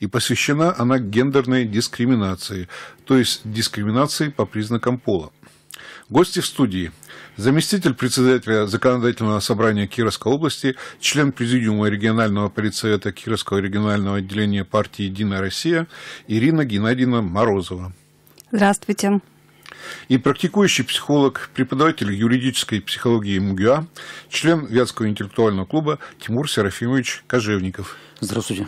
и посвящена она гендерной дискриминации, то есть дискриминации по признакам пола. Гости в студии. Заместитель председателя Законодательного собрания Кировской области, член Президиума регионального политсовета Кировского регионального отделения партии «Единая Россия» Ирина Геннадьевна Морозова. Здравствуйте. И практикующий психолог, преподаватель юридической психологии МГУА, член Вятского интеллектуального клуба Тимур Серафимович Кожевников. Здравствуйте.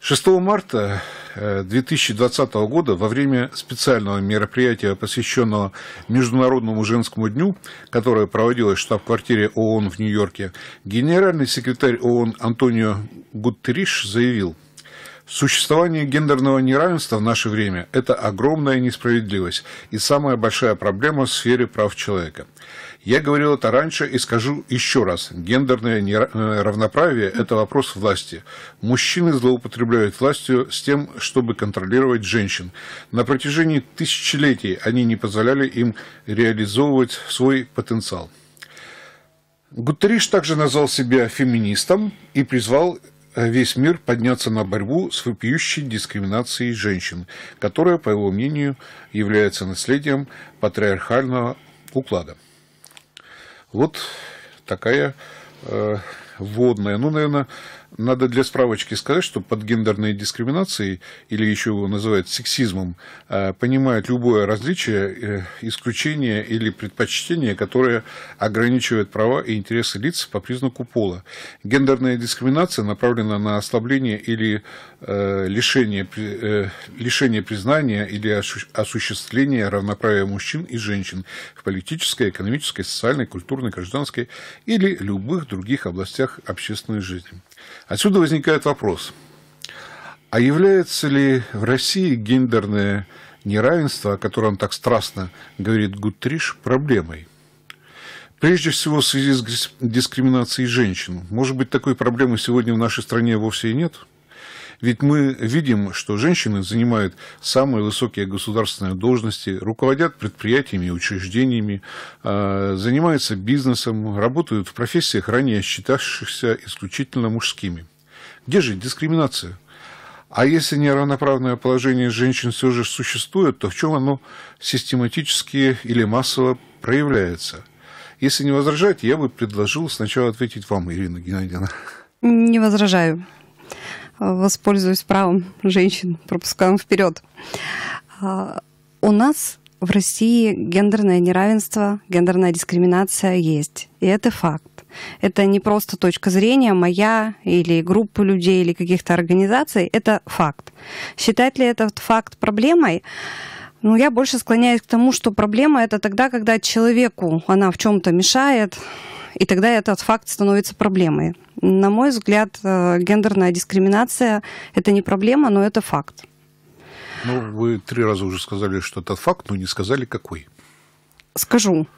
6 марта 2020 э, года во время специального мероприятия, посвященного Международному женскому дню, которое проводилось в штаб-квартире ООН в Нью-Йорке, генеральный секретарь ООН Антонио Гуттериш заявил, Существование гендерного неравенства в наше время – это огромная несправедливость и самая большая проблема в сфере прав человека. Я говорил это раньше и скажу еще раз. Гендерное э, равноправие – это вопрос власти. Мужчины злоупотребляют властью с тем, чтобы контролировать женщин. На протяжении тысячелетий они не позволяли им реализовывать свой потенциал. Гутериш также назвал себя феминистом и призвал э, весь мир подняться на борьбу с вопиющей дискриминацией женщин, которая, по его мнению, является наследием патриархального уклада. Вот такая э, вводная. Ну, наверное, надо для справочки сказать, что под гендерной дискриминацией, или еще его называют сексизмом, э, понимают любое различие, э, исключение или предпочтение, которое ограничивает права и интересы лиц по признаку пола. Гендерная дискриминация направлена на ослабление или Э, лишение, э, лишение признания или осуществления равноправия мужчин и женщин в политической, экономической, социальной, культурной, гражданской или любых других областях общественной жизни. Отсюда возникает вопрос, а является ли в России гендерное неравенство, о котором так страстно говорит Гутриш, проблемой? Прежде всего в связи с дискриминацией женщин. Может быть, такой проблемы сегодня в нашей стране вовсе и нет? – ведь мы видим, что женщины занимают самые высокие государственные должности, руководят предприятиями и учреждениями, а, занимаются бизнесом, работают в профессиях, ранее считавшихся исключительно мужскими. Где же дискриминация? А если неравноправное положение женщин все же существует, то в чем оно систематически или массово проявляется? Если не возражать, я бы предложил сначала ответить вам, Ирина Геннадьевна. Не возражаю. А, воспользуюсь правом женщин, пропускаем вперед. А, у нас в России гендерное неравенство, гендерная дискриминация есть. И это факт. Это не просто точка зрения моя или группы людей или каких-то организаций. Это факт. Считать ли этот факт проблемой? Ну, я больше склоняюсь к тому, что проблема это тогда, когда человеку она в чем-то мешает, и тогда этот факт становится проблемой. На мой взгляд, э, гендерная дискриминация – это не проблема, но это факт. Ну, вы три раза уже сказали, что это факт, но не сказали, какой. Скажу.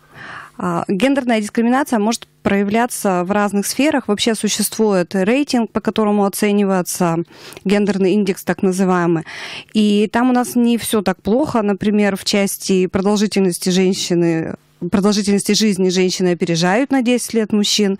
А, гендерная дискриминация может проявляться в разных сферах. Вообще существует рейтинг, по которому оценивается гендерный индекс, так называемый. И там у нас не все так плохо. Например, в части продолжительности женщины продолжительности жизни женщины опережают на 10 лет мужчин.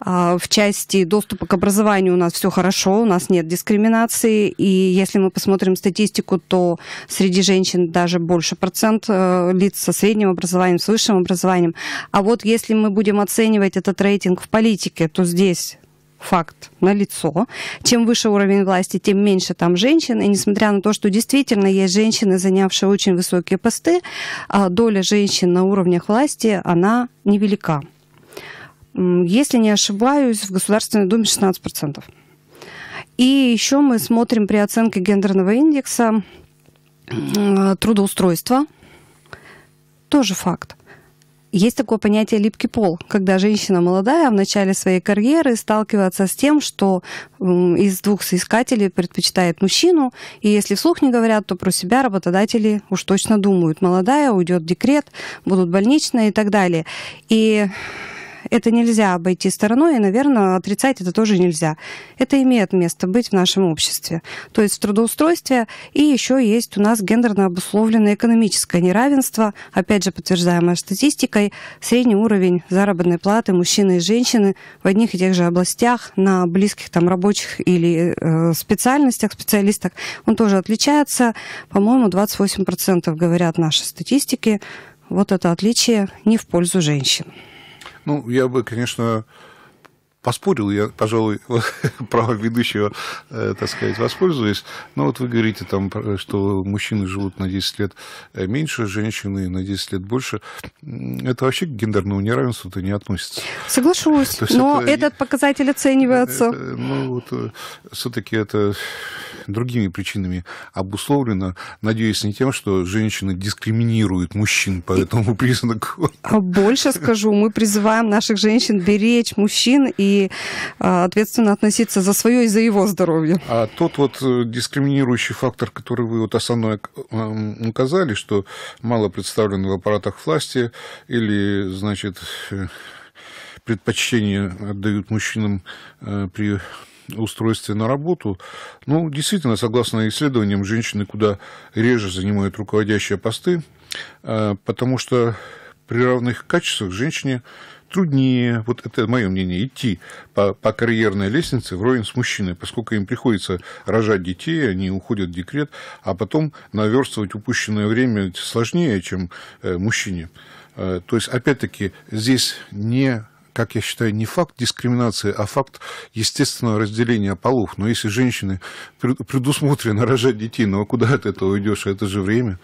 А, в части доступа к образованию у нас все хорошо, у нас нет дискриминации. И если мы посмотрим статистику, то среди женщин даже больше процент э, лиц со средним образованием, с высшим образованием. А вот если мы будем оценивать этот рейтинг в политике, то здесь факт на лицо. Чем выше уровень власти, тем меньше там женщин. И несмотря на то, что действительно есть женщины, занявшие очень высокие посты, а, доля женщин на уровнях власти, она невелика. Если не ошибаюсь, в Государственной Думе 16%. И еще мы смотрим при оценке гендерного индекса а, трудоустройства. Тоже факт. Есть такое понятие липкий пол, когда женщина молодая в начале своей карьеры сталкивается с тем, что из двух соискателей предпочитает мужчину, и если вслух не говорят, то про себя работодатели уж точно думают. Молодая уйдет декрет, будут больничные и так далее. И это нельзя обойти стороной, и, наверное, отрицать это тоже нельзя. Это имеет место быть в нашем обществе. То есть в трудоустройстве и еще есть у нас гендерно обусловленное экономическое неравенство, опять же подтверждаемое статистикой, средний уровень заработной платы мужчины и женщины в одних и тех же областях, на близких там рабочих или э, специальностях, специалистах, он тоже отличается. По-моему, 28% говорят наши статистики. Вот это отличие не в пользу женщин. Ну, я бы, конечно, поспорил, я, пожалуй, право ведущего, э, так сказать, воспользуюсь. Но вот вы говорите там, что мужчины живут на 10 лет э, меньше, женщины на 10 лет больше. Это вообще к гендерному неравенству-то не относится. Соглашусь, но это... этот показатель оценивается. Э, ну, вот все-таки это другими причинами обусловлено. Надеюсь, не тем, что женщины дискриминируют мужчин по этому признаку. А больше скажу, мы призываем наших женщин беречь мужчин и а, ответственно относиться за свое и за его здоровье. А тот вот э, дискриминирующий фактор, который вы вот основной э, указали, что мало представлены в аппаратах власти или, значит, э, предпочтение отдают мужчинам при устройстве на работу. Ну, действительно, согласно исследованиям, женщины куда реже занимают руководящие посты, потому что при равных качествах женщине труднее, вот это мое мнение, идти по, по карьерной лестнице вровень с мужчиной, поскольку им приходится рожать детей, они уходят в декрет, а потом наверстывать упущенное время сложнее, чем э, мужчине. Э, то есть, опять-таки, здесь не как я считаю, не факт дискриминации, а факт естественного разделения полов. Но если женщины предусмотрено рожать детей, ну а куда от этого уйдешь? Это же время.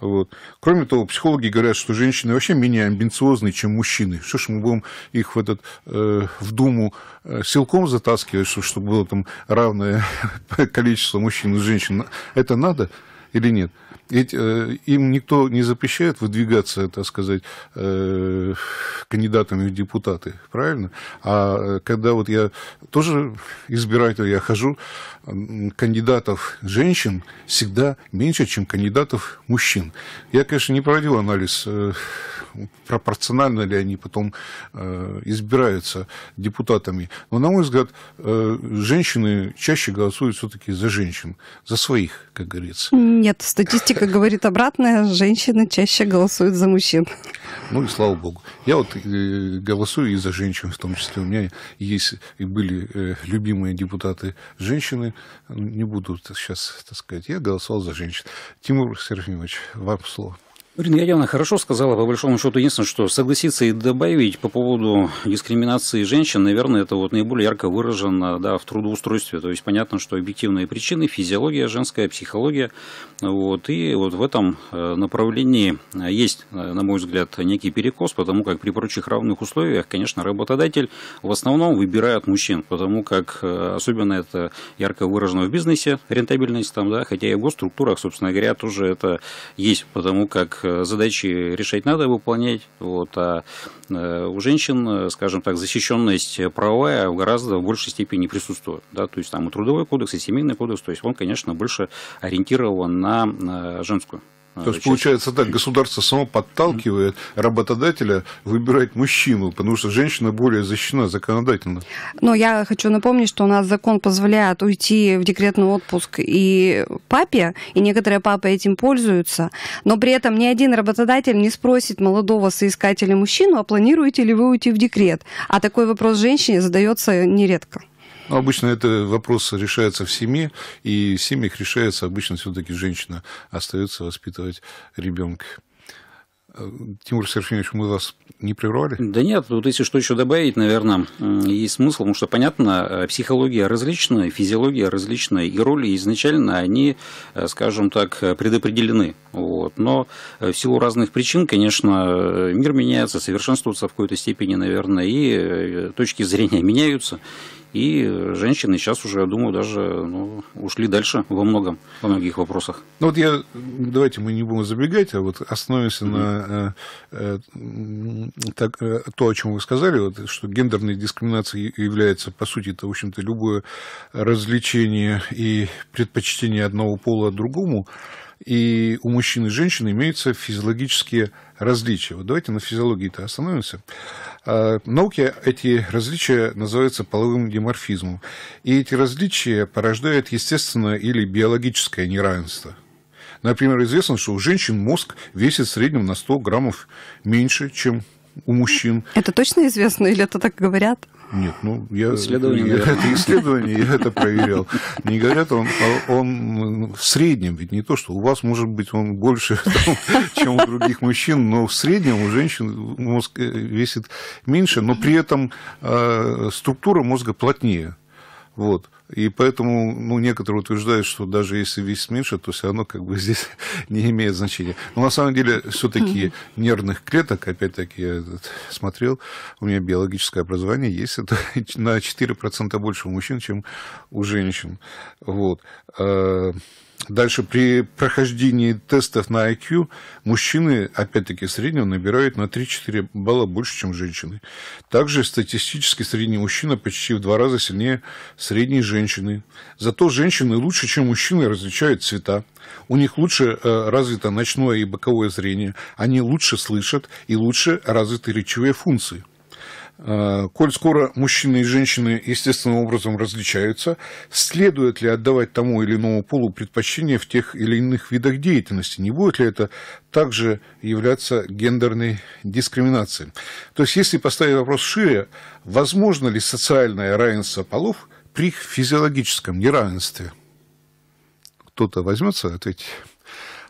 Вот. Кроме того, психологи говорят, что женщины вообще менее амбициозны, чем мужчины. Что ж мы будем их в, этот, э, в Думу э, силком затаскивать, чтобы было там равное количество мужчин и женщин? Это надо или нет? Ведь э, им никто не запрещает выдвигаться, так сказать, э, кандидатами в депутаты, правильно? А э, когда вот я тоже избиратель, я хожу, кандидатов женщин всегда меньше, чем кандидатов мужчин. Я, конечно, не проводил анализ пропорционально ли они потом э, избираются депутатами. Но, на мой взгляд, э, женщины чаще голосуют все-таки за женщин, за своих, как говорится. Нет, статистика говорит обратное. Женщины чаще голосуют за мужчин. Ну и слава богу. Я вот э, голосую и за женщин в том числе. У меня есть и были любимые депутаты женщины. Не буду сейчас, так сказать, я голосовал за женщин. Тимур Серафимович, вам слово. Ирина Ядяна хорошо сказала, по большому счету, единственное, что согласиться и добавить по поводу дискриминации женщин, наверное, это вот наиболее ярко выражено да, в трудоустройстве. То есть понятно, что объективные причины, физиология женская, психология. Вот, и вот в этом э, направлении есть, э, на мой взгляд, некий перекос, потому как при прочих равных условиях, конечно, работодатель в основном выбирает мужчин, потому как э, особенно это ярко выражено в бизнесе, рентабельность там, да, хотя и в госструктурах, собственно говоря, тоже это есть, потому как Э, задачи решать надо, выполнять. Вот, а э, у женщин, э, скажем так, защищенность правовая в гораздо большей степени присутствует. Да? То есть там и трудовой кодекс, и семейный кодекс, то есть он, конечно, больше ориентирован на женскую то есть, получается так, государство само подталкивает работодателя выбирать мужчину, потому что женщина более защищена законодательно. Но я хочу напомнить, что у нас закон позволяет уйти в декретный отпуск и папе, и некоторые папы этим пользуются, но при этом ни один работодатель не спросит молодого соискателя мужчину, а планируете ли вы уйти в декрет. А такой вопрос женщине задается нередко. Ну, обычно это вопрос решается в семье, и в семьях решается обычно все-таки женщина остается воспитывать ребенка. Тимур Серафимович, мы вас не прервали? Да нет, вот если что еще добавить, наверное, э, есть смысл, потому что, понятно, э, психология различная, физиология различная, и роли изначально, они, э, скажем так, предопределены. Вот. Но в силу разных причин, конечно, мир меняется, совершенствуется в какой-то степени, наверное, и точки зрения меняются. И женщины сейчас уже, я думаю, даже ну, ушли дальше во многом, во многих вопросах. Ну вот я, давайте мы не будем забегать, а вот остановимся mm-hmm. на э, э так, э, то, о чем вы сказали, вот, что гендерной дискриминацией является, по сути, это, в общем-то, любое развлечение и предпочтение одного пола другому. И у мужчин и женщин имеются физиологические различия. Вот давайте на физиологии-то остановимся. А, в науке эти различия называются половым диморфизмом. И эти различия порождают естественное или биологическое неравенство. Например, известно, что у женщин мозг весит в среднем на 100 граммов меньше, чем у мужчин. Это точно известно или это так говорят? Нет, ну я исследование, я, это исследование, я это проверял. Не говорят, он, он в среднем, ведь не то, что у вас может быть он больше, там, чем у других мужчин, но в среднем у женщин мозг э, весит меньше, но при этом э, структура мозга плотнее. Вот. И поэтому ну, некоторые утверждают, что даже если весь меньше, то все равно как бы здесь не имеет значения. Но на самом деле все-таки нервных клеток, опять-таки я смотрел, у меня биологическое образование есть, это на 4% больше у мужчин, чем у женщин. Вот. А, Дальше при прохождении тестов на IQ мужчины, опять-таки, среднем набирают на 3-4 балла больше, чем женщины. Также статистически средний мужчина почти в два раза сильнее средней женщины. Зато женщины лучше, чем мужчины, различают цвета. У них лучше э, развито ночное и боковое зрение. Они лучше слышат и лучше развиты речевые функции. Э, коль скоро мужчины и женщины естественным образом различаются, следует ли отдавать тому или иному полу предпочтение в тех или иных видах деятельности? Не будет ли это также являться гендерной дискриминацией? То есть, если поставить вопрос шире, возможно ли социальное равенство полов при физиологическом неравенстве? Кто-то возьмется ответить?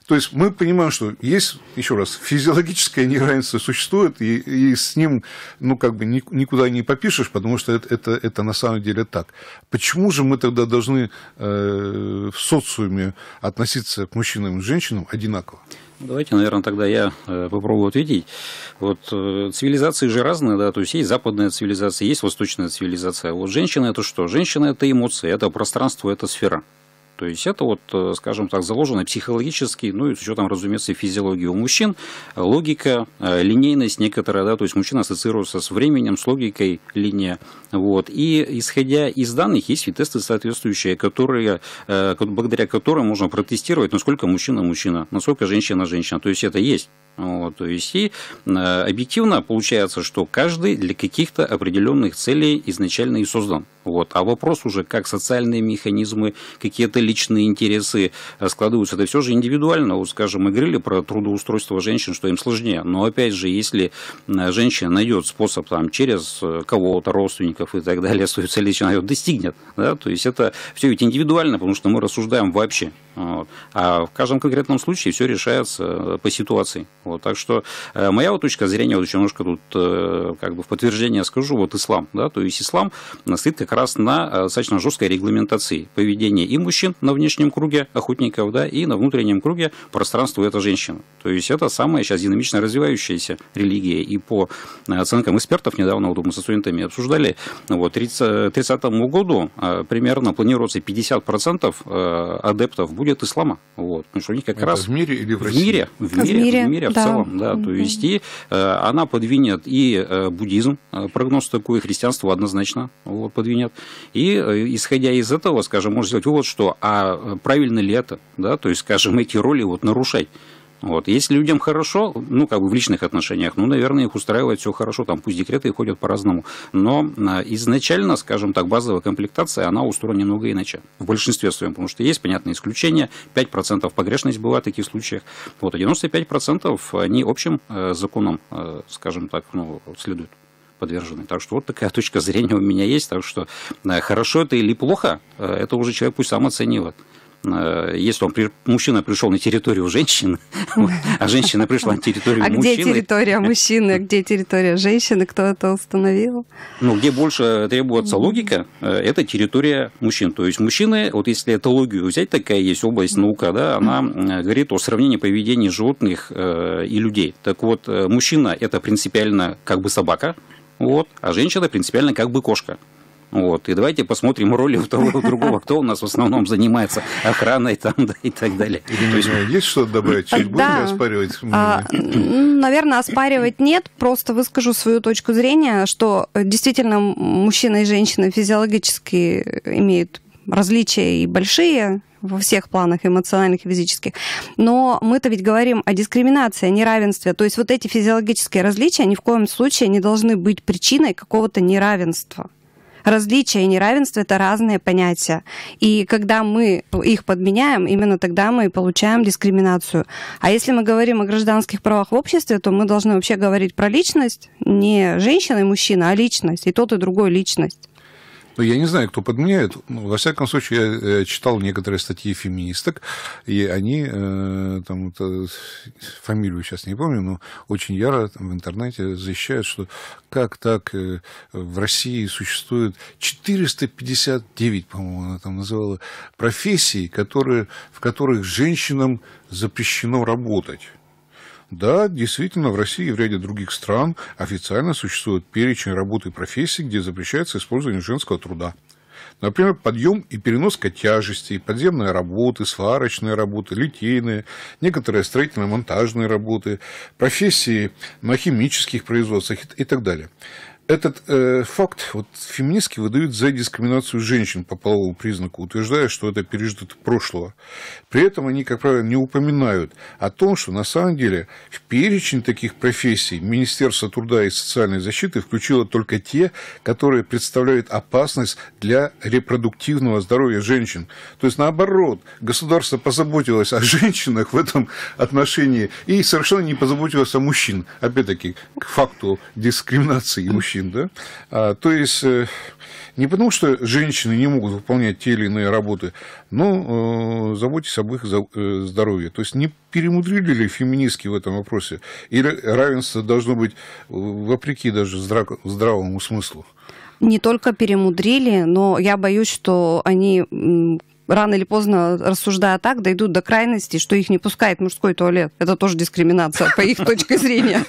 То есть мы понимаем, что есть, еще раз, физиологическое неравенство существует, и, и с ним, ну, как бы никуда не попишешь, потому что это, это, это на самом деле так. Почему же мы тогда должны э, в социуме относиться к мужчинам и женщинам одинаково? Давайте, наверное, тогда я э, попробую ответить. Вот э, цивилизации же разные, да, то есть есть западная цивилизация, есть восточная цивилизация. А вот женщина это что? Женщина это эмоции, это пространство, это сфера. То есть это вот, э, скажем так, заложено психологически, ну и с учетом, разумеется, физиологии у мужчин, логика, э, линейность некоторая, да, то есть мужчина ассоциируется с временем, с логикой линия. Вот. И исходя из данных, есть и тесты соответствующие, которые, э, благодаря которым можно протестировать, насколько мужчина мужчина, насколько женщина женщина. То есть это есть вот, то есть и э, объективно получается, что каждый для каких-то определенных целей изначально и создан. Вот. А вопрос уже, как социальные механизмы, какие-то личные интересы э, складываются, это все же индивидуально. Вот, скажем, мы говорили про трудоустройство женщин, что им сложнее. Но опять же, если э, женщина найдет способ там, через кого-то, родственников и так далее, свою цель лично ее достигнет. Да? То есть это все ведь индивидуально, потому что мы рассуждаем вообще. Вот. А в каждом конкретном случае все решается по ситуации. Вот, так что э, моя вот точка зрения, вот еще немножко тут э, как бы в подтверждение скажу, вот ислам, да, то есть ислам э, стоит как раз на достаточно жесткой регламентации поведения и мужчин на внешнем круге охотников, да, и на внутреннем круге пространству это женщина. То есть это самая сейчас динамично развивающаяся религия. И по оценкам экспертов, недавно вот мы со студентами обсуждали, вот, 30, 30 году примерно планируется 50% адептов будет ислама. Вот, потому что у них как это раз... в мире или в России? мире. В мире, в мире, в мире да. в целом, да, то есть и э, она подвинет и э, буддизм, э, прогноз такой, христианство однозначно вот, подвинет. И исходя из этого, скажем, можно сделать вывод, что а правильно ли это, да, то есть, скажем, эти роли вот нарушать. Вот. Если людям хорошо, ну, как бы в личных отношениях, ну, наверное, их устраивает все хорошо, там пусть декреты ходят по-разному. Но а, изначально, скажем так, базовая комплектация, она устроена немного иначе. В большинстве своем, потому что есть, понятно, исключения. 5% погрешность была в таких случаях. Вот, а 95% они общим э, законом, э, скажем так, ну, следуют подвержены. Так что вот такая точка зрения у меня есть. Так что э, хорошо это или плохо, это уже человек пусть сам оценивает. Э, если он мужчина пришел на территорию женщины, а женщина пришла на территорию мужчины. А где территория э, мужчины, э, где территория женщины, кто это установил? Ну, где больше требуется логика, это территория мужчин. То есть мужчины, вот если эту логию взять, такая есть область наука, да, она говорит о сравнении поведения животных и людей. Так вот, мужчина – это принципиально как бы собака, вот, а женщина принципиально как бы кошка. Вот. И давайте посмотрим роли у того и другого, кто у нас в основном занимается охраной там, да, и так далее. То есть... есть что добавить? Чуть да. будете оспаривать? А, наверное, оспаривать нет. Просто выскажу свою точку зрения, что э, действительно мужчина и женщина физиологически имеют различия и большие во всех планах, эмоциональных и физических. Но мы-то ведь говорим о дискриминации, о неравенстве. То есть вот эти физиологические различия ни в коем случае не должны быть причиной какого-то неравенства различия и неравенство это разные понятия. И когда мы их подменяем, именно тогда мы получаем дискриминацию. А если мы говорим о гражданских правах в обществе, то мы должны вообще говорить про личность, не женщина и мужчина, а личность, и тот и другой личность. Ну, я не знаю, кто подменяет. Ну, во всяком случае, я э, читал некоторые статьи феминисток, и они, э, там, это, фамилию сейчас не помню, но очень яро там, в интернете защищают, что как так э, в России существует 459, по-моему, она там называла, профессий, которые, в которых женщинам запрещено работать. Да, действительно, в России и в ряде других стран официально существует перечень работы и профессий, где запрещается использование женского труда. Например, подъем и переноска тяжестей, подземные работы, сварочные работы, литейные, некоторые строительно-монтажные работы, профессии на химических производствах и так далее. Этот э, факт вот, феминистки выдают за дискриминацию женщин по половому признаку, утверждая, что это пережиток прошлого. При этом они, как правило, не упоминают о том, что на самом деле в перечень таких профессий Министерство труда и социальной защиты включило только те, которые представляют опасность для репродуктивного здоровья женщин. То есть, наоборот, государство позаботилось о женщинах в этом отношении и совершенно не позаботилось о мужчин. Опять-таки, к факту дискриминации мужчин мужчин, да, а, то есть э, не потому, что женщины не могут выполнять те или иные работы, но э, заботьтесь об их э, здоровье. То есть не перемудрили ли феминистки в этом вопросе? И равенство должно быть э, вопреки даже здравому смыслу? Не только перемудрили, но я боюсь, что они рано или поздно, рассуждая так, дойдут до крайности, что их не пускает мужской туалет. Это тоже дискриминация, по их точке зрения.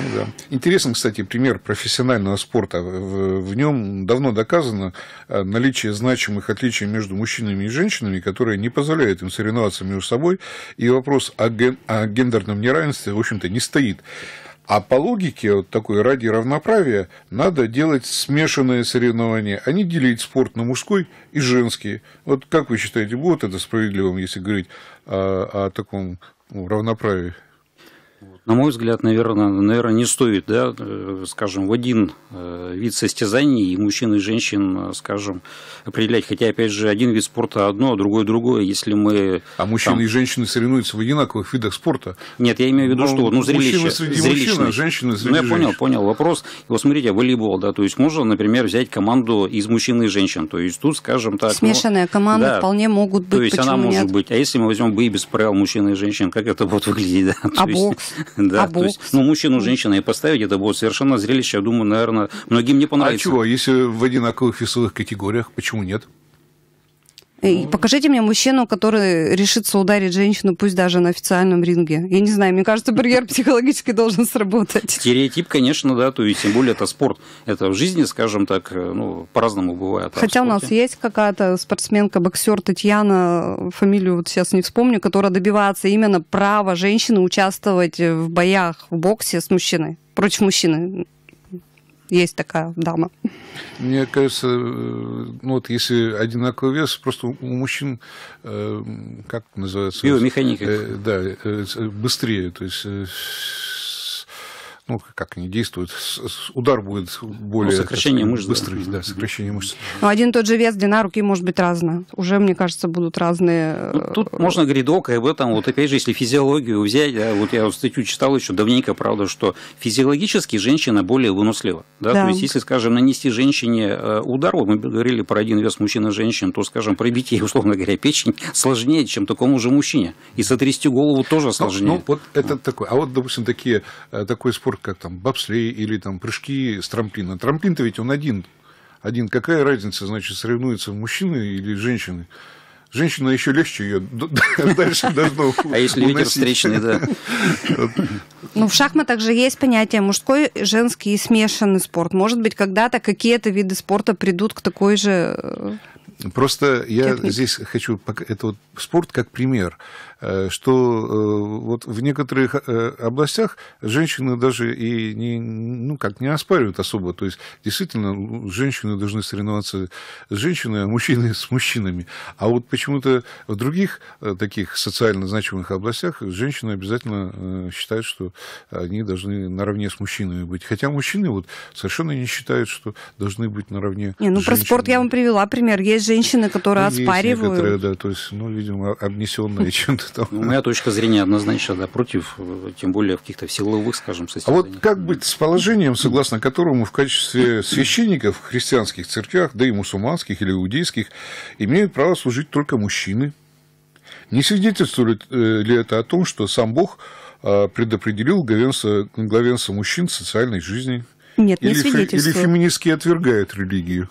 Ну, да. Интересен, кстати, пример профессионального спорта. В нем давно доказано а, наличие значимых отличий между мужчинами и женщинами, которые не позволяют им соревноваться между собой, и вопрос о, ген... о гендерном неравенстве, в общем-то, не стоит. А по логике вот такой ради равноправия надо делать смешанные соревнования, а не делить спорт на мужской и женский. Вот как вы считаете, будет это справедливым, если говорить о, о таком ну, равноправии? На мой взгляд, наверное, наверное не стоит, да, э, скажем, в один э, вид состязаний и мужчин и женщин, э, скажем, определять. Хотя, опять же, один вид спорта одно, а другой другое. Если мы... А мужчины там... и женщины соревнуются в одинаковых видах спорта? Нет, я имею в виду, Но ну, что ну, зрелище. Мужчины среди мужчин, а женщины среди Ну, я женщин. понял, понял вопрос. вот смотрите, а волейбол, да, то есть можно, например, взять команду из мужчин и женщин. То есть тут, скажем так... Смешанная ну, команда да, вполне могут быть, То есть она нет? может быть. А если мы возьмем бои без правил мужчин и женщин, как это будет выглядеть? Да? А бокс? Да, а то есть, ну, мужчину, женщину и поставить, это будет совершенно зрелище, я думаю, наверное, многим не понравится. А чего, если в одинаковых весовых категориях, почему нет? Э, и покажите мне мужчину, который решится ударить женщину, пусть даже на официальном ринге. Я не знаю, мне кажется, барьер психологически должен сработать. Стереотип, конечно, да, то и тем более это спорт. Это в жизни, скажем так, э, ну, по-разному бывает. А Хотя у нас есть какая-то спортсменка, боксер Татьяна, фамилию вот сейчас не вспомню, которая добивается именно права женщины участвовать в боях в боксе с мужчиной, против мужчины есть такая дама. Мне кажется, э, ну вот если одинаковый вес, просто у мужчин, э, как называется? Биомеханика. Э, да, быстрее, то есть ну, как они действуют, удар будет более... Ну, сокращение мышц. Быстрый, да, сокращение мышц. Ну один и тот же вес, длина руки может быть разная. Уже, мне кажется, будут разные... Ну, э, тут можно говорить долго об этом. Вот опять же, если физиологию взять, да, вот я вот статью читал еще давненько, правда, что физиологически женщина более вынослива. Да? Да. То есть, если, скажем, нанести женщине э, удар, вот мы говорили про один вес мужчин и женщин, то, скажем, пробить ей, условно говоря, печень сложнее, чем такому же мужчине. И сотрясти голову тоже сложнее. Ну, ну вот это такое. А вот, допустим, такие, э, такой спорт спорт, как там бобслей или там прыжки с трамплина. Трамплин-то ведь он один. Один. Какая разница, значит, соревнуется мужчины или женщины? Женщина еще легче ее дальше должно А если ветер встречный, да. Ну, в шахматах же есть понятие мужской, женский и смешанный спорт. Может быть, когда-то какие-то виды спорта придут к такой же... Э, Просто я здесь хочу... Это вот спорт как пример. Э, что э, вот в некоторых э, областях женщины даже и не, ну, как не оспаривают особо. То есть, действительно, женщины должны соревноваться с женщинами, а мужчины с мужчинами. А вот почему-то в других таких социально значимых областях женщины обязательно считают, что они должны наравне с мужчинами быть. Хотя мужчины вот совершенно не считают, что должны быть наравне не, ну, с про спорт я вам привела пример. Есть женщины, которые оспаривают. Есть некоторые, да, то есть, ну, видимо, обнесенные чем-то что... Ну, моя точка зрения однозначно, да, против, э, тем более в каких-то силовых, скажем, состязаниях. А вот как быть с положением, согласно которому в качестве священников в христианских церквях, да и мусульманских или иудейских, имеют право служить только мужчины? Не свидетельствует э, ли это о том, что сам Бог э, предопределил главенство, главенство мужчин в социальной жизни? Нет, или не свидетельствует. Фе, или феминистки отвергают религию?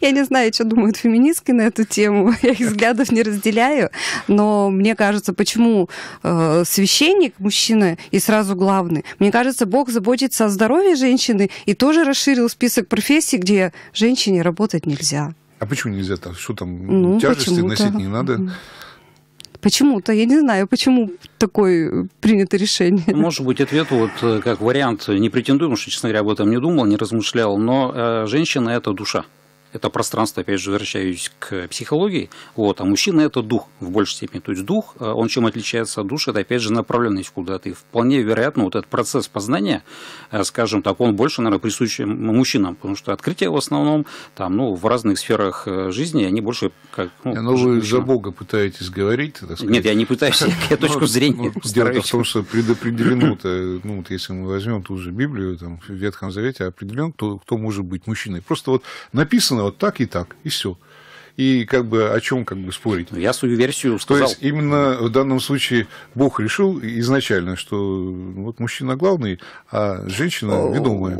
Я не знаю, что думают феминистки на эту тему, я их взглядов не разделяю, но мне кажется, почему э, священник, мужчина и сразу главный, мне кажется, Бог заботится о здоровье женщины и тоже расширил список профессий, где женщине работать нельзя. А почему нельзя там? Что там, ну, тяжести носить не надо? Почему-то, я не знаю, почему такое принято решение. Ну, может быть, ответ вот э, как вариант, не претендую, потому что, честно говоря, об этом не думал, не размышлял, но э, женщина – это душа это пространство, опять же, возвращаюсь к психологии, вот, а мужчина – это дух в большей степени. То есть дух, э, он чем отличается от души, это, опять же, направленность куда-то. И вполне вероятно, вот этот процесс познания, э, скажем так, он больше, наверное, присущ мужчинам, потому что открытия в основном там, ну, в разных сферах э, жизни, они больше как… Ну, Но ну, вы мужчинам. за Бога пытаетесь говорить, так сказать. Нет, я не пытаюсь, я ну, точку зрения ну, Дело в том, что предопределено-то, ну, вот если мы возьмем ту же Библию, там, в Ветхом Завете определен, кто, кто может быть мужчиной. Просто вот написано написано вот так и так, и все. И как бы о чем как бы спорить? Ну, я свою версию сказал. То есть именно в данном случае Бог решил изначально, что вот мужчина главный, а женщина ведомая.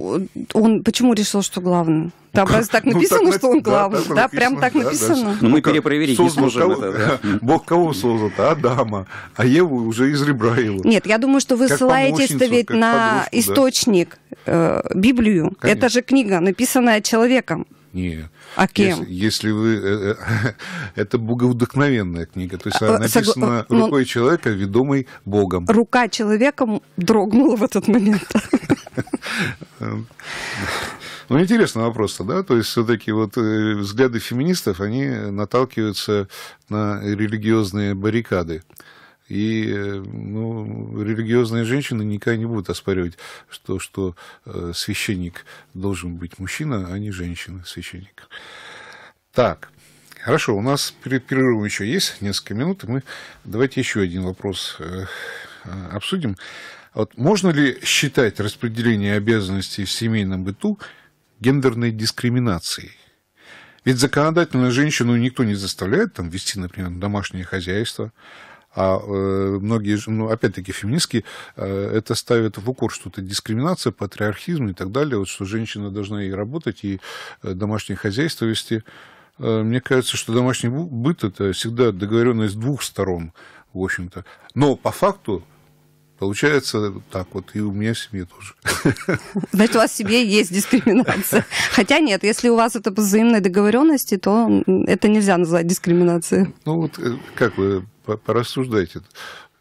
Он почему решил, что главный? Там просто ну, так написано, ну, так, что он главный, да, да прям так написано. Да, да. Но мы ну, перепроверить не сможем кого, это. Да. Бог кого создал? Адама, а Еву уже из ребра его. Нет, я думаю, что вы как ссылаетесь ведь на подружку, источник, э, Библию. Конечно. Это же книга, написанная человеком книга. А кем? Если, если вы... Э, э, это боговдохновенная книга. То есть э, она написана ну, рукой человека, ведомой Богом. Рука человека дрогнула в этот момент. Ну, интересный вопрос-то, да? То есть все-таки вот взгляды феминистов, они наталкиваются на религиозные баррикады. И ну, религиозные женщины никогда не будут оспаривать то, что э, священник должен быть мужчина, а не женщина священник. Так, хорошо, у нас перед перерывом еще есть несколько минут, и мы давайте еще один вопрос э, э, обсудим. А вот можно ли считать распределение обязанностей в семейном быту гендерной дискриминацией? Ведь законодательно женщину никто не заставляет там, вести, например, домашнее хозяйство, а э, многие, ну, опять-таки, феминистки э, это ставят в укор, что это дискриминация, патриархизм и так далее, вот что женщина должна и работать, и э, домашнее хозяйство вести. Мне кажется, что домашний быт – это всегда договоренность двух сторон, в общем-то. Но по факту Получается так вот, и у меня в семье тоже. Значит, у вас в семье есть дискриминация. Хотя нет, если у вас это по взаимной договоренности, то это нельзя назвать дискриминацией. Ну вот как вы порассуждайте.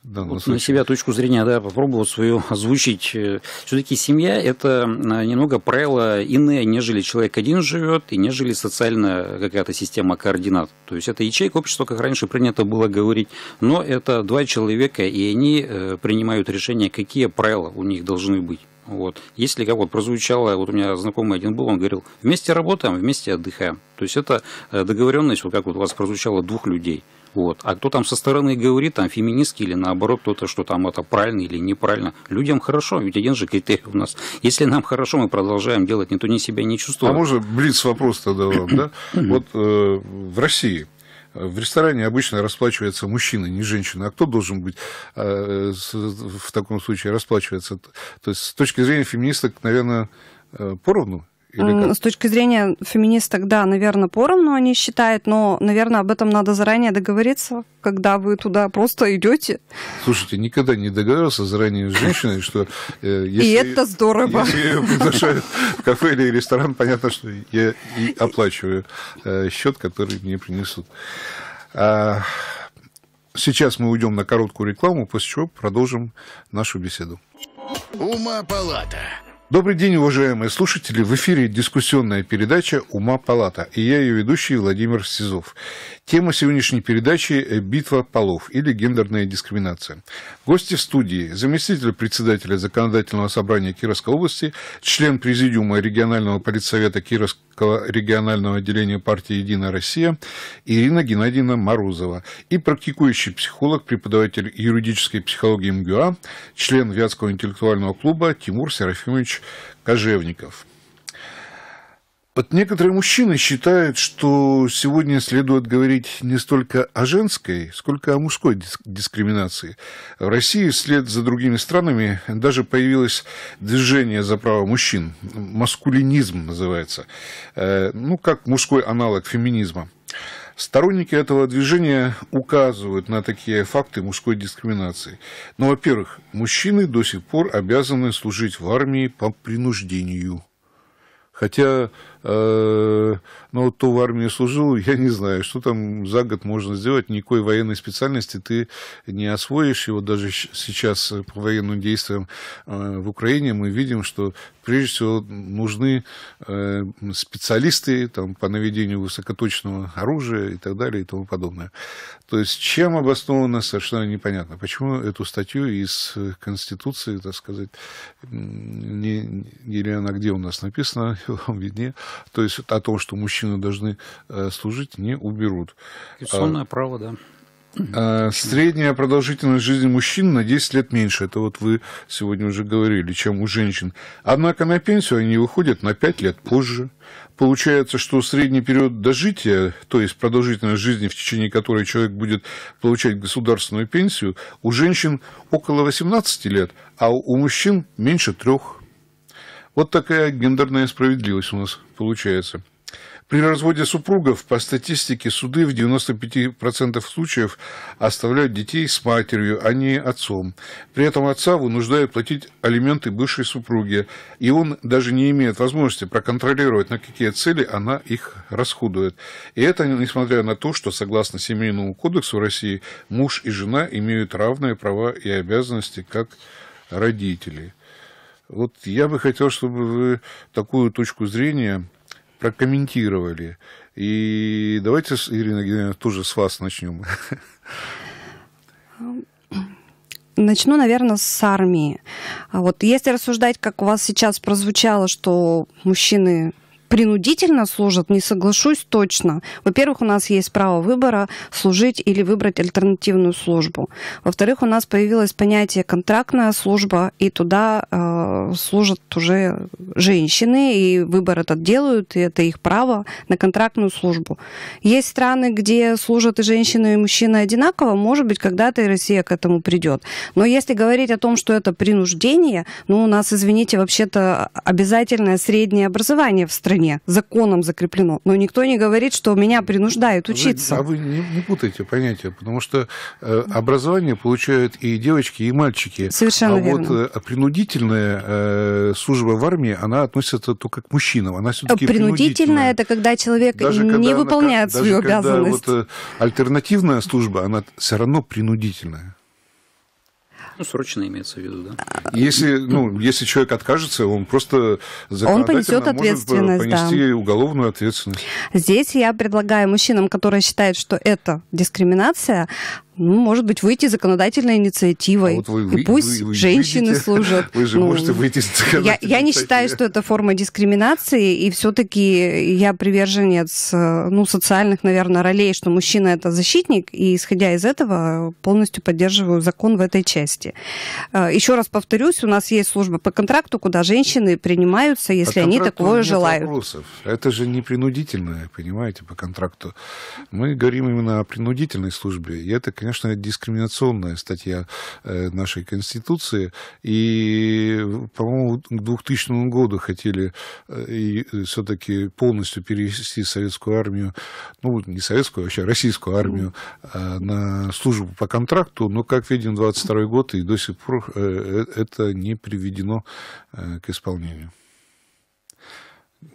Вот на себя точку зрения, да, попробовал свою озвучить. Э, Все-таки семья – это э, немного правило иное, нежели человек один живет, и нежели социальная какая-то система координат. То есть это ячейка общества, как раньше принято было говорить, но это два человека, и они э, принимают решение, какие правила у них должны быть. Вот. Если как вот прозвучало, вот у меня знакомый один был, он говорил, вместе работаем, вместе отдыхаем. То есть это э, договоренность, вот как вот у вас прозвучало, двух людей. Вот. А кто там со стороны говорит, там феминистки или наоборот кто-то, что там это правильно или неправильно. Людям хорошо, ведь один же критерий у нас. Если нам хорошо, мы продолжаем делать, никто ни себя не чувствует. А можно блиц вопрос тогда вам, да? Вот э, в России в ресторане обычно расплачивается мужчина, не женщина. А кто должен быть э, в таком случае расплачиваться? То есть с точки зрения феминисток, наверное, э, поровну с точки зрения феминисток, да, наверное, поровну они считают, но, наверное, об этом надо заранее договориться, когда вы туда просто идете. Слушайте, никогда не договаривался заранее с женщиной, что... Э, если, и это здорово. Если ее приглашают в кафе или ресторан, понятно, что я и оплачиваю э, счет, который мне принесут. А, сейчас мы уйдем на короткую рекламу, после чего продолжим нашу беседу. Ума палата. Добрый день, уважаемые слушатели. В эфире дискуссионная передача «Ума палата» и я ее ведущий Владимир Сизов. Тема сегодняшней передачи – э, битва полов или гендерная дискриминация. Гости в студии – заместитель председателя Законодательного собрания Кировской области, член Президиума регионального политсовета Кировского регионального отделения партии «Единая Россия» Ирина Геннадьевна Морозова и практикующий психолог, преподаватель юридической психологии МГУА, член Вятского интеллектуального клуба Тимур Серафимович Кожевников. Вот некоторые мужчины считают, что сегодня следует говорить не столько о женской, сколько о мужской дискриминации. В России вслед за другими странами даже появилось движение за право мужчин. Маскулинизм называется. Э, ну, как мужской аналог феминизма. Сторонники этого движения указывают на такие факты мужской дискриминации. Но, ну, во-первых, мужчины до сих пор обязаны служить в армии по принуждению. Хотя Э, но ну, то в армии служил, я не знаю, что там за год можно сделать, никакой военной специальности ты не освоишь, и вот даже сейчас э, по военным действиям э, в Украине мы видим, что прежде всего нужны специалисты там, по наведению высокоточного оружия и так далее и тому подобное. То есть чем обосновано, совершенно непонятно. Почему эту статью из Конституции, так сказать, не, или она где у нас написана, в то есть о том, что мужчины должны э, служить, не уберут. Конституционное а, право, да. А, средняя продолжительность жизни мужчин на 10 лет меньше, это вот вы сегодня уже говорили, чем у женщин. Однако на пенсию они выходят на 5 лет позже. Получается, что средний период дожития, то есть продолжительность жизни, в течение которой человек будет получать государственную пенсию, у женщин около 18 лет, а у мужчин меньше трех вот такая гендерная справедливость у нас получается. При разводе супругов по статистике суды в 95% случаев оставляют детей с матерью, а не отцом. При этом отца вынуждают платить алименты бывшей супруги, и он даже не имеет возможности проконтролировать, на какие цели она их расходует. И это несмотря на то, что согласно Семейному кодексу России муж и жена имеют равные права и обязанности как родители. Вот я бы хотел, чтобы вы такую точку зрения прокомментировали. И давайте, Ирина Геннадьевна, тоже с вас начнем. Начну, наверное, с армии. А вот если рассуждать, как у вас сейчас прозвучало, что мужчины принудительно служат, не соглашусь точно. Во-первых, у нас есть право выбора служить или выбрать альтернативную службу. Во-вторых, у нас появилось понятие контрактная служба, и туда э, служат уже женщины, и выбор этот делают, и это их право на контрактную службу. Есть страны, где служат и женщины, и мужчины одинаково, может быть, когда-то и Россия к этому придет. Но если говорить о том, что это принуждение, ну, у нас, извините, вообще-то обязательное среднее образование в стране, стране, законом закреплено. Но никто не говорит, что меня принуждают учиться. а вы не, не путайте понятия, потому что э, образование получают и девочки, и мальчики. Совершенно а верно. вот э, принудительная э, служба в армии, она относится только к мужчинам. Она э, принудительная, принудительная. это когда человек даже не выполняет она, свою даже обязанность. Когда, вот, э, альтернативная служба, она все равно принудительная. Ну, срочно имеется в виду, да? Если, ну, если человек откажется, он просто он понесет ответственность, может понести да. уголовную ответственность. Здесь я предлагаю мужчинам, которые считают, что это дискриминация, ну, может быть, выйти законодательной инициативой. А вот вы, вы, и пусть вы, вы женщины выйдете, служат. Вы же ну, можете выйти с я, я не считаю, что это форма дискриминации, и все-таки я приверженец э, ну, социальных, наверное, ролей, что мужчина это защитник, и исходя из этого полностью поддерживаю закон в этой части. Э, Еще раз повторюсь, у нас есть служба по контракту, куда женщины принимаются, если по они такое нет желают. Вопросов. Это же не принудительное, понимаете, по контракту. Мы говорим именно о принудительной службе, и это, конечно, конечно, это дискриминационная статья э, нашей Конституции. И, по-моему, к 2000 году хотели э, э, все-таки полностью перевести советскую армию, ну, не советскую, а вообще российскую армию а, на службу по контракту, но, как видим, 22 год, и до сих пор это не приведено к исполнению.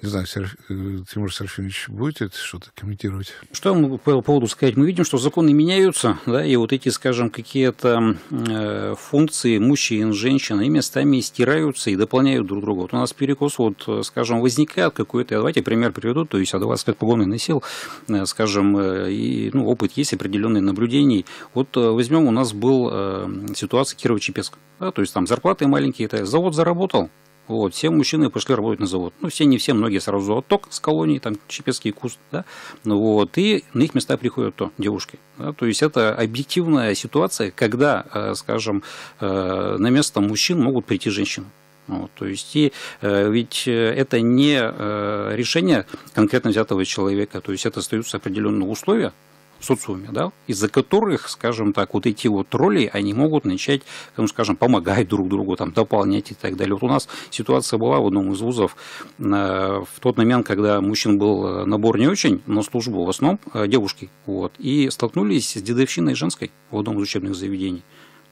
Не знаю, Серф... Э, Тимур Серафимович, будете что-то комментировать? Что я могу по поводу сказать? Мы видим, что законы меняются, да, и вот эти, скажем, какие-то э, функции мужчин, женщин, они местами стираются и дополняют друг друга. Вот у нас перекос, вот, э, скажем, возникает какой-то, давайте пример приведу, то есть, а 25 погонных сил, э, скажем, и, ну, опыт есть определенные наблюдений. Вот возьмем, у нас был э, ситуация Кирова-Чепецк, да, то есть там зарплаты маленькие, это завод заработал, вот, все мужчины пошли работать на завод. Ну, все, не все, многие сразу отток с колонии, там, чепецкий куст, да, ну вот, и на их места приходят то, девушки. Да, то есть, это объективная ситуация, когда, э, скажем, э, на место мужчин могут прийти женщины. Ну вот, то есть, и, э, ведь э, это не э, решение конкретно взятого человека, то есть это остаются определенные условия, социуме, да, из-за которых, скажем так, вот эти вот роли, они могут начать, ну, скажем, помогать друг другу, там, дополнять и так далее. Вот у нас ситуация была в одном из вузов э, в тот момент, когда мужчин был э, набор не очень, но службу в основном э, девушки, вот, и столкнулись с дедовщиной женской в одном из учебных заведений.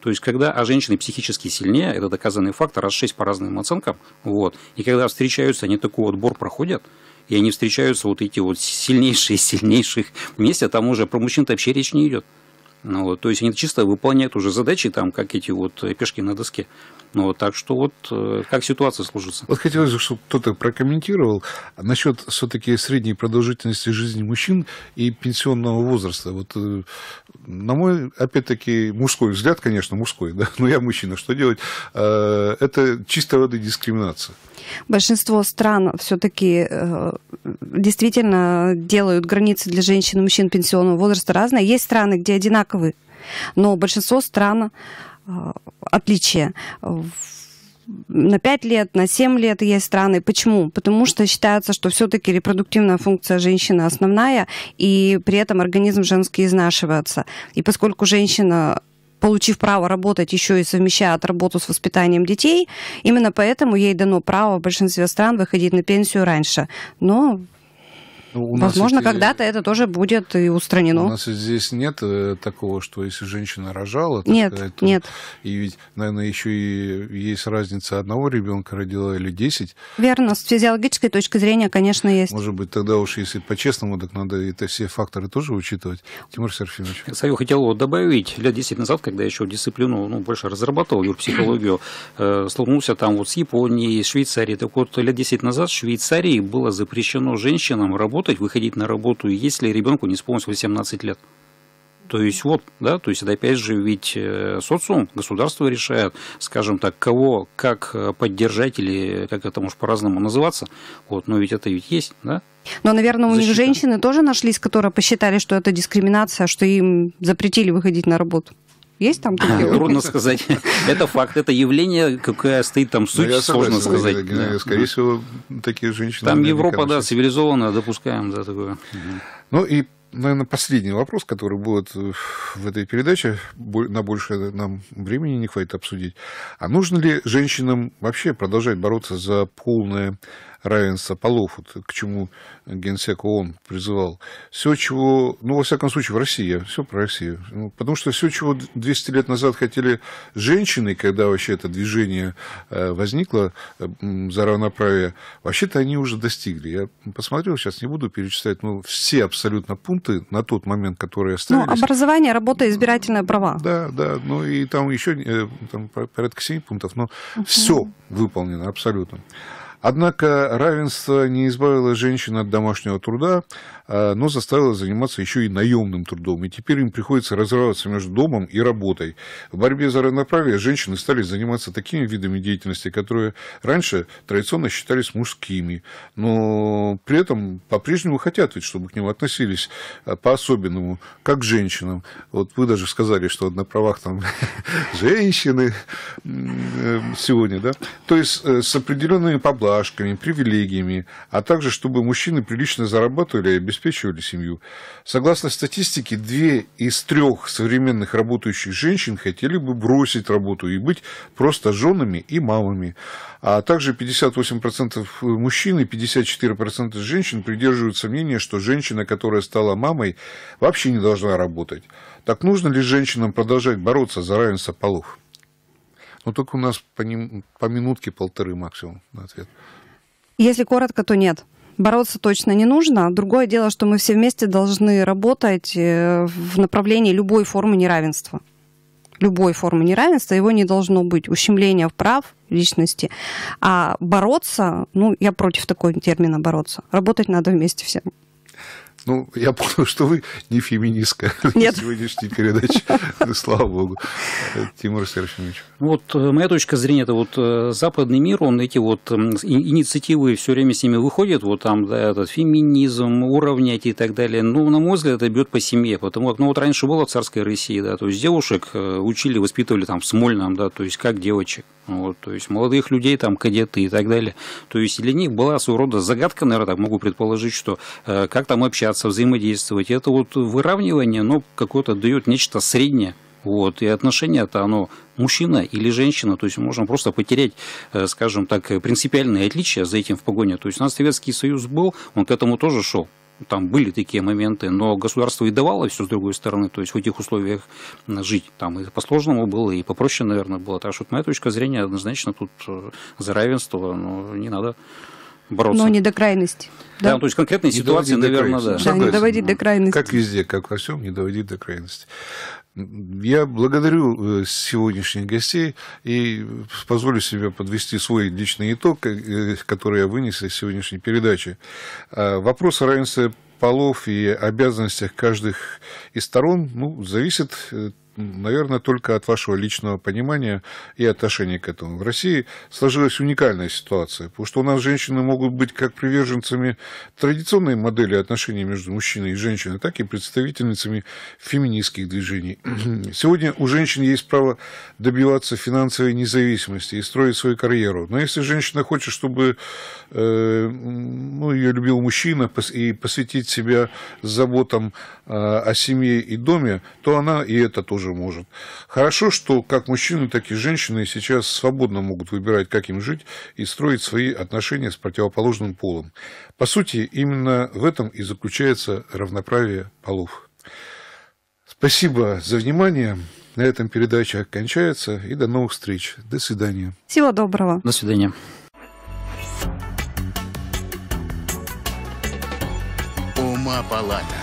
То есть, когда а женщины психически сильнее, это доказанный факт, раз шесть по разным оценкам, вот, и когда встречаются, они такой отбор проходят – и они встречаются вот эти вот сильнейшие сильнейших вместе, а там уже про мужчин-то вообще речь не идет. Ну, вот, то есть они чисто выполняют уже задачи, там, как эти вот пешки на доске. Ну, вот, так что вот э, как ситуация сложится. Вот хотелось бы, чтобы кто-то прокомментировал насчет все-таки средней продолжительности жизни мужчин и пенсионного возраста. Вот, э, на мой, опять-таки, мужской взгляд, конечно, мужской, да, но я мужчина, что делать? Э, это чисто роды дискриминации. Большинство стран все-таки действительно делают границы для женщин и мужчин пенсионного возраста разные. Есть страны, где одинаковые но большинство стран Э, отличия на 5 лет, на 7 лет есть страны. Почему? Потому что считается, что все-таки репродуктивная функция женщины основная, и при этом организм женский изнашивается. И поскольку женщина получив право работать, еще и совмещает работу с воспитанием детей. Именно поэтому ей дано право в большинстве стран выходить на пенсию раньше. Но ну, Возможно, когда-то это тоже будет и устранено. У нас здесь нет э, такого, что если женщина рожала, нет, такая, то... нет. И ведь, наверное, еще и есть разница одного ребенка родила или десять. Верно, с физиологической точки зрения, конечно, есть. Может быть, тогда уж если по-честному, так надо это все факторы тоже учитывать. Тимур Серфимович. Саю хотел вот добавить, лет 10 назад, когда я еще дисциплину ну, больше разрабатывал, юрпсихологию, э, столкнулся там вот с Японией, с Швейцарией. Так вот, лет 10 назад в Швейцарии было запрещено женщинам работать работать, выходить на работу, если ребенку не исполнилось 18 лет. То есть вот, да, то есть это опять же ведь э, социум, государство решает, скажем так, кого, как э, поддержать или как это может по-разному называться, вот, но ведь это ведь есть, да? Но, наверное, у Защита. них женщины тоже нашлись, которые посчитали, что это дискриминация, что им запретили выходить на работу. Есть там такие? Трудно сказать. Это факт, это явление, какая стоит там суть, ну, сложно сказать. Скорее всего, такие женщины. Там Европа, да, цивилизованная, допускаем, да, такое. Ну и наверное, последний вопрос, который будет в этой передаче. На больше нам времени не хватит обсудить. А нужно ли женщинам вообще продолжать бороться за полное равенства полов, вот, к чему генсек ООН призывал. Все, чего, ну, во всяком случае, в России, все про Россию. Ну, потому что все, чего 200 лет назад хотели женщины, когда вообще это движение э, возникло за равноправие, вообще-то они уже достигли. Я посмотрел, сейчас не буду перечислять, но все абсолютно пункты на тот момент, которые остались. Ну, образование, работа, избирательные права. Да, да, ну и там еще э, там порядка 7 пунктов, но угу. все выполнено абсолютно. Однако равенство не избавило женщин от домашнего труда, а, но заставила заниматься еще и наемным трудом. И теперь им приходится разрываться между домом и работой. В борьбе за равноправие женщины стали заниматься такими видами деятельности, которые раньше традиционно считались мужскими, но при этом по-прежнему хотят ведь, чтобы к ним относились а, по-особенному, как к женщинам. Вот вы даже сказали, что на правах там женщины э, сегодня, да? То есть э, с определенными поблажками, привилегиями, а также чтобы мужчины прилично зарабатывали и обеспечивали обеспечивали семью. Согласно статистике, две из трех современных работающих женщин хотели бы бросить работу и быть просто женами и мамами. А также 58% мужчин и 54% женщин придерживаются мнения, что женщина, которая стала мамой, вообще не должна работать. Так нужно ли женщинам продолжать бороться за равенство полов? Ну только у нас по, ним, по минутке полторы максимум на ответ. Если коротко, то нет бороться точно не нужно. Другое дело, что мы все вместе должны работать э, в направлении любой формы неравенства. Любой формы неравенства его не должно быть. Ущемление прав личности. А бороться, ну, я против такого термина бороться. Работать надо вместе всем. Ну, я понял, что вы не феминистка Нет. сегодняшней передачи, ну, слава богу. Тимур Серафимович. Вот э, моя точка зрения, это вот э, западный мир, он эти вот инициативы все время с ними выходит, вот там да, этот феминизм, уравнять и так далее. Ну, на мой взгляд, это бьет по семье, потому как, ну, вот раньше было в царской России, да, то есть девушек э, учили, воспитывали там в Смольном, да, то есть как девочек, вот, то есть молодых людей, там, кадеты и так далее. То есть для них была своего рода загадка, наверное, так могу предположить, что как там общаться общаться, взаимодействовать. Это вот выравнивание, но какое-то дает нечто среднее. Вот, и отношение-то оно мужчина или женщина, то есть можно просто потерять, э, скажем так, принципиальные отличия за этим в погоне. То есть у нас Советский Союз был, он к этому тоже шел, там были такие моменты, но государство и давало все с другой стороны, то есть в этих условиях жить там и по-сложному было, и попроще, наверное, было. Так что, моя точка зрения, однозначно, тут э, за равенство, но не надо бороться. Но не до крайности. Да, да ну, то есть конкретные не ситуации, наверное, да. Да, не доводить до крайности. Как везде, как во всем, не доводить до крайности. Я благодарю э, сегодняшних гостей и позволю себе подвести свой личный итог, э, который я вынес из сегодняшней передачи. А, вопрос о равенстве полов и обязанностях каждых из сторон ну, зависит э, наверное, только от вашего личного понимания и отношения к этому. В России сложилась уникальная ситуация, потому что у нас женщины могут быть как приверженцами традиционной модели отношений между мужчиной и женщиной, так и представительницами феминистских движений. Сегодня у женщин есть право добиваться финансовой независимости и строить свою карьеру. Но если женщина хочет, чтобы э, ну, ее любил мужчина и посвятить себя заботам э, о семье и доме, то она и это тоже тоже может. Хорошо, что как мужчины, так и женщины сейчас свободно могут выбирать, как им жить и строить свои отношения с противоположным полом. По сути, именно в этом и заключается равноправие полов. Спасибо за внимание. На этом передача кончается. И до новых встреч. До свидания. Всего доброго. До свидания. Ума палата.